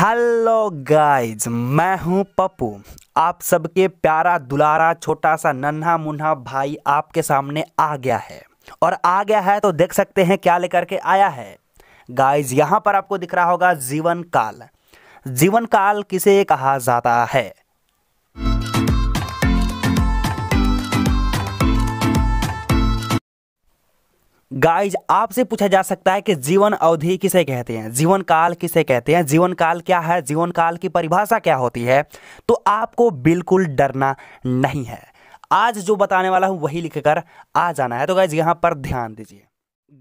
hello guys मैं हूं पप्पू आप सबके प्यारा दुलारा छोटा सा नन्हा मुन्हा भाई आपके सामने आ गया है और आ गया है तो देख सकते हैं क्या लेकर के आया है गाइस यहां पर आपको दिख रहा होगा जीवन काल जीवन काल किसे कहा जाता है गाइज आपसे पूछा जा सकता है कि जीवन अवधि किसे कहते हैं जीवन काल किसे कहते हैं जीवन काल क्या है जीवन काल की परिभाषा क्या होती है तो आपको बिल्कुल डरना नहीं है आज जो बताने वाला हूं वही लिखकर आ जाना है तो गाइज यहां पर ध्यान दीजिए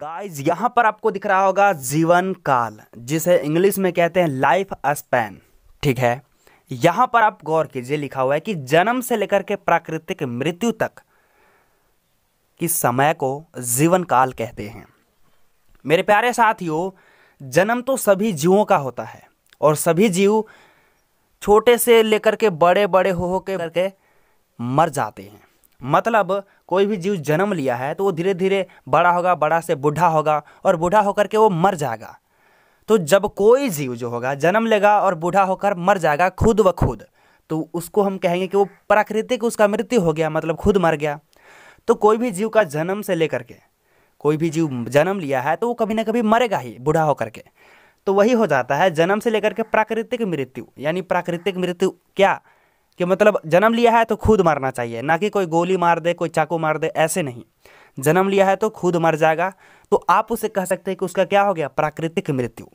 गाइज यहां पर आपको दिख रहा होगा जीवन काल जिसे इंग्लिश में कहते हैं लाइफ स्पैन ठीक है यहां पर आप गौर कीजिए लिखा हुआ है कि जन्म से लेकर के प्राकृतिक मृत्यु तक कि समय को जीवन काल कहते हैं मेरे प्यारे साथियों जन्म तो सभी जीवों का होता है और सभी जीव छोटे से लेकर के बड़े बड़े हो हो के करके मर जाते हैं मतलब कोई भी जीव जन्म लिया है तो वो धीरे धीरे बड़ा होगा बड़ा से बूढ़ा होगा और बूढ़ा होकर के वो मर जाएगा तो जब कोई जीव जो होगा जन्म लेगा और बूढ़ा होकर मर जाएगा खुद व खुद तो उसको हम कहेंगे कि वो प्राकृतिक उसका मृत्यु हो गया मतलब खुद मर गया तो कोई भी जीव का जन्म से लेकर के कोई भी जीव जन्म लिया है तो वो कभी ना कभी मरेगा ही बूढ़ा होकर के तो वही हो जाता है जन्म से लेकर के प्राकृतिक मृत्यु यानी प्राकृतिक मृत्यु क्या कि मतलब जन्म लिया है तो खुद मरना चाहिए ना कि कोई गोली मार दे कोई चाकू मार दे ऐसे नहीं जन्म लिया है तो खुद मर जाएगा तो आप उसे कह सकते हैं कि उसका क्या हो गया प्राकृतिक मृत्यु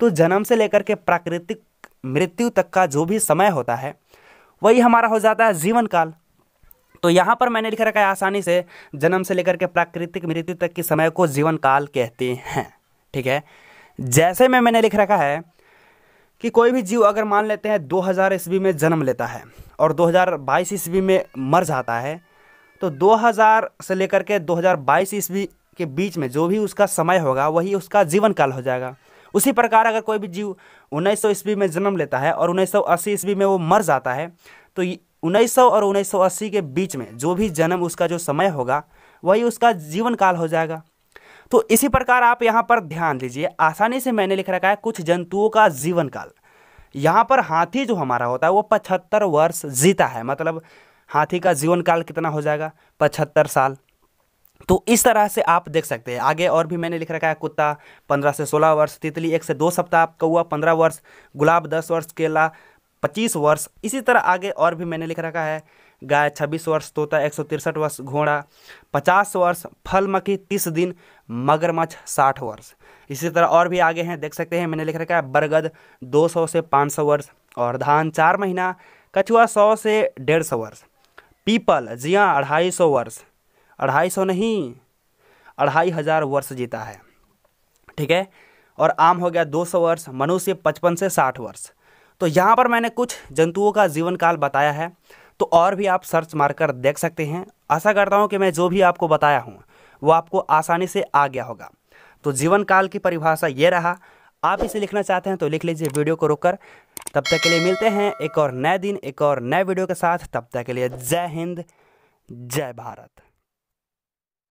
तो जन्म से लेकर के प्राकृतिक मृत्यु तक का जो भी समय होता है वही हमारा हो जाता है जीवन काल तो यहाँ पर मैंने लिख रखा है आसानी से जन्म से लेकर के प्राकृतिक मृत्यु तक के समय को जीवन काल कहते हैं ठीक है जैसे में मैंने लिख रखा है कि कोई भी जीव अगर मान लेते हैं 2000 ईस्वी में जन्म लेता है और 2022 ईस्वी में मर जाता है तो 2000 से लेकर के 2022 ईस्वी के बीच में जो भी उसका समय होगा वही उसका जीवन काल हो जाएगा उसी प्रकार अगर कोई भी जीव उन्नीस सौ ईस्वी में जन्म लेता है और उन्नीस सौ अस्सी ईस्वी में वो मर जाता है तो उन्नीस और उन्नीस के बीच में जो भी जन्म उसका जो समय होगा वही उसका जीवन काल हो जाएगा तो इसी प्रकार आप यहाँ पर ध्यान दीजिए आसानी से मैंने लिख रखा है कुछ जंतुओं का जीवन काल यहाँ पर हाथी जो हमारा होता है वो पचहत्तर वर्ष जीता है मतलब हाथी का जीवन काल कितना हो जाएगा पचहत्तर साल तो इस तरह से आप देख सकते हैं आगे और भी मैंने लिख रखा है कुत्ता पंद्रह से सोलह वर्ष तितली एक से दो सप्ताह कौआ पंद्रह वर्ष गुलाब दस वर्ष केला पच्चीस वर्ष इसी तरह आगे और भी मैंने लिख रखा है गाय छब्बीस वर्ष तोता एक सौ तिरसठ वर्ष घोड़ा पचास वर्ष फल मखी तीस दिन मगरमच्छ साठ वर्ष इसी तरह और भी आगे हैं देख सकते हैं मैंने लिख रखा है बरगद दो सौ से पाँच सौ वर्ष और धान चार महीना कछुआ सौ से डेढ़ सौ वर्ष पीपल जिया अढ़ाई सौ वर्ष अढ़ाई सौ नहीं अढ़ाई हज़ार वर्ष जीता है ठीक है और आम हो गया दो सौ वर्ष मनुष्य पचपन से साठ वर्ष तो यहाँ पर मैंने कुछ जंतुओं का जीवन काल बताया है तो और भी आप सर्च मारकर देख सकते हैं आशा करता हूँ कि मैं जो भी आपको बताया हूँ वो आपको आसानी से आ गया होगा तो जीवन काल की परिभाषा ये रहा आप इसे लिखना चाहते हैं तो लिख लीजिए वीडियो को रोककर तब तक के लिए मिलते हैं एक और नए दिन एक और नए वीडियो के साथ तब तक के लिए जय हिंद जय भारत